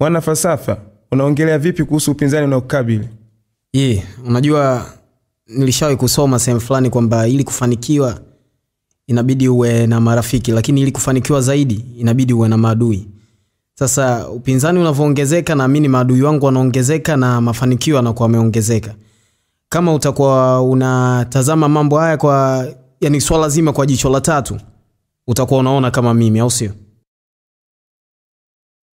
Wana falsafa, unaongelea vipi kuhusu upinzani na unaokabili? Je, unajua nilishawahi kusoma sehemu fulani kwamba ili kufanikiwa inabidi uwe na marafiki, lakini ili kufanikiwa zaidi inabidi uwe na maadui. Sasa upinzani unavyoongezeka, naamini maadui wangu wanaongezeka na mafanikio yanakuwa yameongezeka. Kama utakuwa unatazama mambo haya kwa, yani swala zima kwa jicho la tatu, utakuwa unaona kama mimi, au sio?